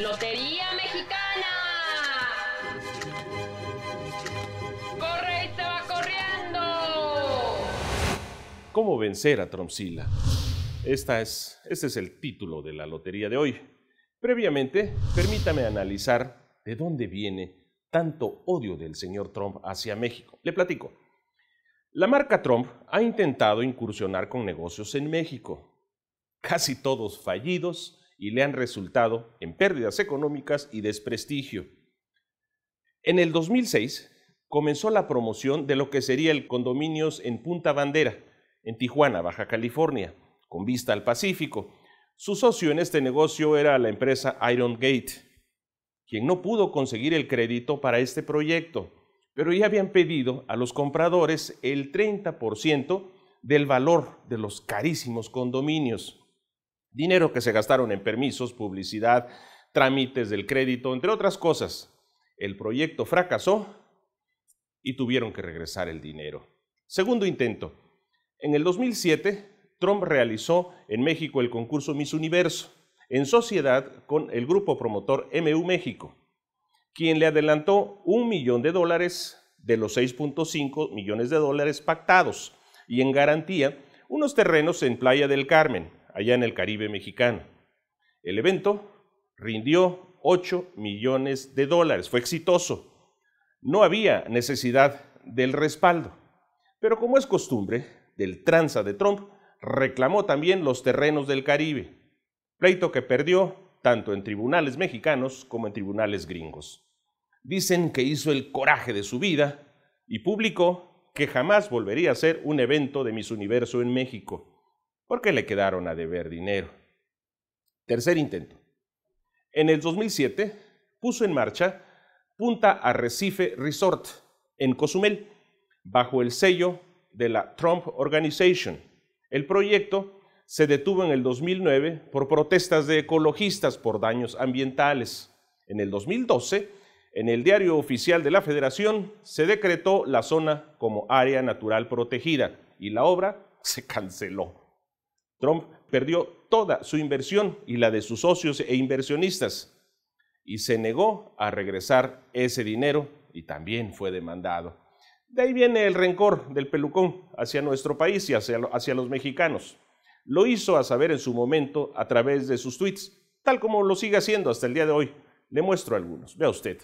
Lotería Mexicana. ¡Corre y se va corriendo! ¿Cómo vencer a Tromsila? Esta es, este es el título de la lotería de hoy. Previamente, permítame analizar de dónde viene tanto odio del señor Trump hacia México. Le platico. La marca Trump ha intentado incursionar con negocios en México, casi todos fallidos y le han resultado en pérdidas económicas y desprestigio. En el 2006 comenzó la promoción de lo que sería el Condominios en Punta Bandera, en Tijuana, Baja California, con vista al Pacífico. Su socio en este negocio era la empresa Iron Gate, quien no pudo conseguir el crédito para este proyecto, pero ya habían pedido a los compradores el 30% del valor de los carísimos condominios. Dinero que se gastaron en permisos, publicidad, trámites del crédito, entre otras cosas. El proyecto fracasó y tuvieron que regresar el dinero. Segundo intento. En el 2007, Trump realizó en México el concurso Miss Universo, en sociedad con el grupo promotor MU México, quien le adelantó un millón de dólares de los 6.5 millones de dólares pactados y en garantía unos terrenos en Playa del Carmen, allá en el Caribe mexicano. El evento rindió 8 millones de dólares, fue exitoso. No había necesidad del respaldo. Pero como es costumbre, del tranza de Trump reclamó también los terrenos del Caribe, pleito que perdió tanto en tribunales mexicanos como en tribunales gringos. Dicen que hizo el coraje de su vida y publicó que jamás volvería a ser un evento de Miss Universo en México porque le quedaron a deber dinero. Tercer intento. En el 2007 puso en marcha Punta Arrecife Resort en Cozumel, bajo el sello de la Trump Organization. El proyecto se detuvo en el 2009 por protestas de ecologistas por daños ambientales. En el 2012, en el diario oficial de la Federación, se decretó la zona como área natural protegida y la obra se canceló. Trump perdió toda su inversión y la de sus socios e inversionistas y se negó a regresar ese dinero y también fue demandado. De ahí viene el rencor del pelucón hacia nuestro país y hacia, los mexicanos. Lo hizo a saber en su momento a través de sus tweets, tal como lo sigue haciendo hasta el día de hoy. Le muestro algunos. Vea usted.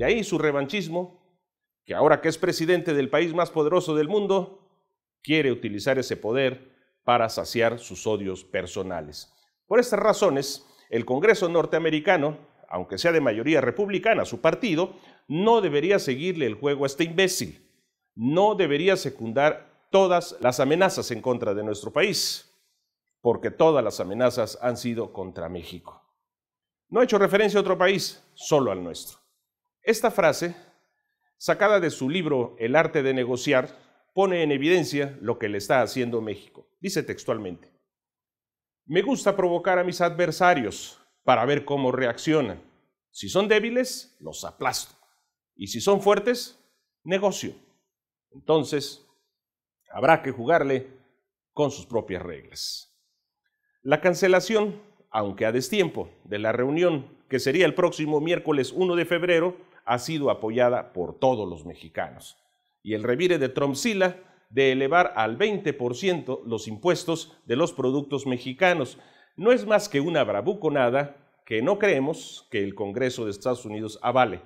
De ahí su revanchismo, que ahora que es presidente del país más poderoso del mundo, quiere utilizar ese poder para saciar sus odios personales. Por estas razones, el Congreso norteamericano, aunque sea de mayoría republicana su partido, no debería seguirle el juego a este imbécil. No debería secundar todas las amenazas en contra de nuestro país, porque todas las amenazas han sido contra México. No ha hecho referencia a otro país, solo al nuestro. Esta frase, sacada de su libro El arte de negociar, pone en evidencia lo que le está haciendo México. Dice textualmente, me gusta provocar a mis adversarios para ver cómo reaccionan. Si son débiles, los aplasto. Y si son fuertes, negocio. Entonces, habrá que jugarle con sus propias reglas. La cancelación, aunque a destiempo, de la reunión que sería el próximo miércoles 1 de febrero, ha sido apoyada por todos los mexicanos. Y el revire de Tromsilla de elevar al 20% los impuestos de los productos mexicanos no es más que una bravuconada que no creemos que el Congreso de Estados Unidos avale.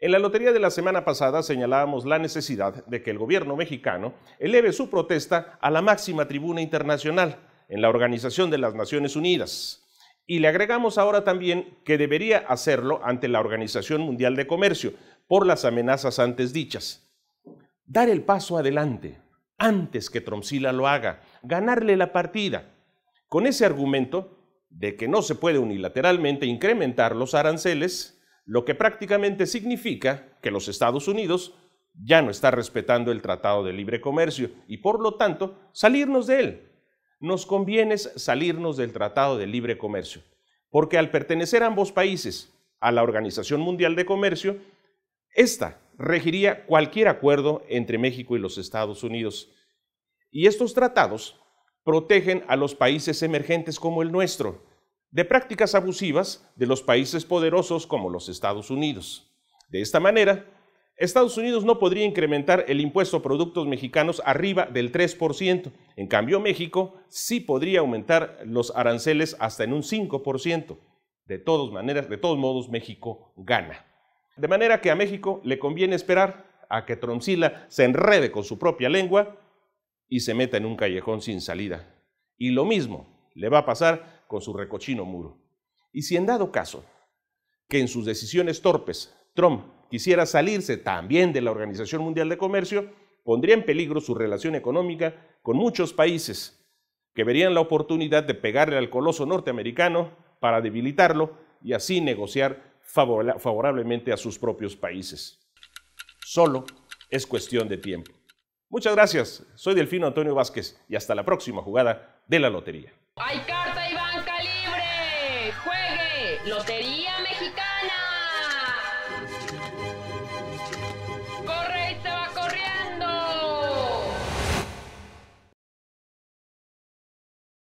En la lotería de la semana pasada señalábamos la necesidad de que el gobierno mexicano eleve su protesta a la máxima tribuna internacional en la Organización de las Naciones Unidas. Y le agregamos ahora también que debería hacerlo ante la Organización Mundial de Comercio por las amenazas antes dichas. Dar el paso adelante antes que Tromsila lo haga, ganarle la partida. Con ese argumento de que no se puede unilateralmente incrementar los aranceles, lo que prácticamente significa que los Estados Unidos ya no está respetando el Tratado de Libre Comercio y por lo tanto salirnos de él nos conviene salirnos del Tratado de Libre Comercio, porque al pertenecer ambos países a la Organización Mundial de Comercio, esta regiría cualquier acuerdo entre México y los Estados Unidos. Y estos tratados protegen a los países emergentes como el nuestro, de prácticas abusivas de los países poderosos como los Estados Unidos. De esta manera, Estados Unidos no podría incrementar el impuesto a productos mexicanos arriba del 3%, en cambio, México sí podría aumentar los aranceles hasta en un 5%. De todas maneras, de todos modos, México gana. De manera que a México le conviene esperar a que Troncila se enrede con su propia lengua y se meta en un callejón sin salida. Y lo mismo le va a pasar con su recochino muro. Y si en dado caso que en sus decisiones torpes Trump quisiera salirse también de la Organización Mundial de Comercio, pondría en peligro su relación económica con muchos países que verían la oportunidad de pegarle al coloso norteamericano para debilitarlo y así negociar favorablemente a sus propios países. Solo es cuestión de tiempo. Muchas gracias, soy Delfino Antonio Vázquez y hasta la próxima jugada de la Lotería. ¡Hay carta y banca libre! ¡Juegue! ¡Lotería Mexicana!